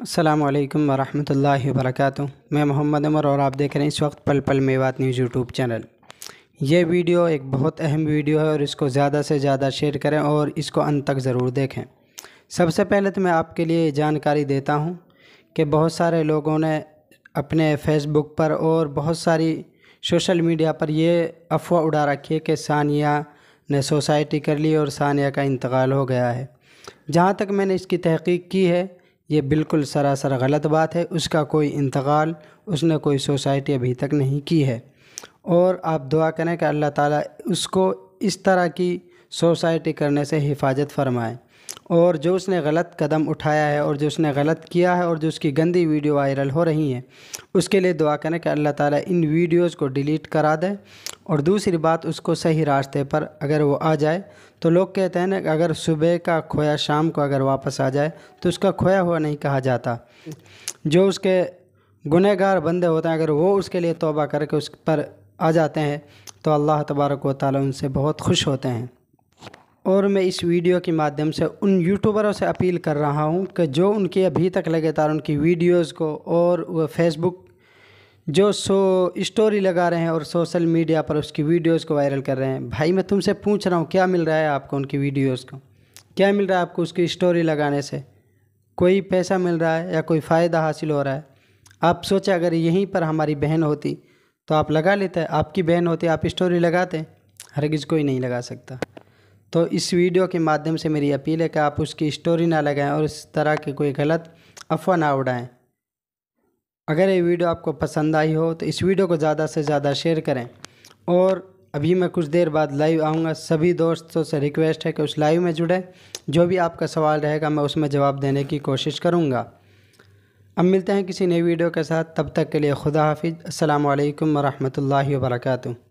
अल्लाम वरहमल वरक मैं मोहम्मद अमर और आप देख रहे हैं इस वक्त पल पल मेवात न्यूज़ यूट्यूब चैनल ये वीडियो एक बहुत अहम वीडियो है और इसको ज़्यादा से ज़्यादा शेयर करें और इसको अंत तक ज़रूर देखें सबसे पहले तो मैं आपके लिए जानकारी देता हूँ कि बहुत सारे लोगों ने अपने फेसबुक पर और बहुत सारी सोशल मीडिया पर यह अफवाह उड़ा रखी है कि सानिया ने सोसाइटी कर ली और सानिया का इंतकाल हो गया है जहाँ तक मैंने इसकी तहकीक की है ये बिल्कुल सरासर गलत बात है उसका कोई इंतकाल उसने कोई सोसाइटी अभी तक नहीं की है और आप दुआ करें कि अल्लाह ताला उसको इस तरह की सोसाइटी करने से हिफाजत फरमाएं और जो उसने गलत कदम उठाया है और जो उसने गलत किया है और जो उसकी गंदी वीडियो वायरल हो रही हैं उसके लिए दुआ करें कि अल्लाह ताला इन वीडियोज़ को डिलीट करा दे और दूसरी बात उसको सही रास्ते पर अगर वो आ जाए तो लोग कहते हैं ना कि अगर सुबह का खोया शाम को अगर वापस आ जाए तो उसका खोया हुआ नहीं कहा जाता जो उसके गुनहगार बंदे होते हैं अगर वो उसके लिए तोबा करके उस पर आ जाते हैं तो अल्लाह तबारक व ताली उनसे बहुत खुश होते हैं और मैं इस वीडियो के माध्यम से उन यूट्यूबरों से अपील कर रहा हूं कि जो उनके अभी तक लगातार उनकी वीडियोस को और वह फेसबुक जो सो स्टोरी लगा रहे हैं और सोशल मीडिया पर उसकी वीडियोस को वायरल कर रहे हैं भाई मैं तुमसे पूछ रहा हूँ क्या मिल रहा है आपको उनकी वीडियोस को क्या मिल रहा है आपको उसकी स्टोरी लगाने से कोई पैसा मिल रहा है या कोई फ़ायदा हासिल हो रहा है आप सोचें अगर यहीं पर हमारी बहन होती तो आप लगा लेते आपकी बहन होती आप स्टोरी लगाते हरगिज़ कोई नहीं लगा सकता तो इस वीडियो के माध्यम से मेरी अपील है कि आप उसकी स्टोरी ना लगाएं और इस तरह की कोई गलत अफवाह ना उड़ाएं अगर ये वीडियो आपको पसंद आई हो तो इस वीडियो को ज़्यादा से ज़्यादा शेयर करें और अभी मैं कुछ देर बाद लाइव आऊँगा सभी दोस्तों से रिक्वेस्ट है कि उस लाइव में जुड़े जो भी आपका सवाल रहेगा मैं उसमें जवाब देने की कोशिश करूँगा अब मिलते हैं किसी नई वीडियो के साथ तब तक के लिए खुदा हाफिज़ अल्लाम वरहमल वर्का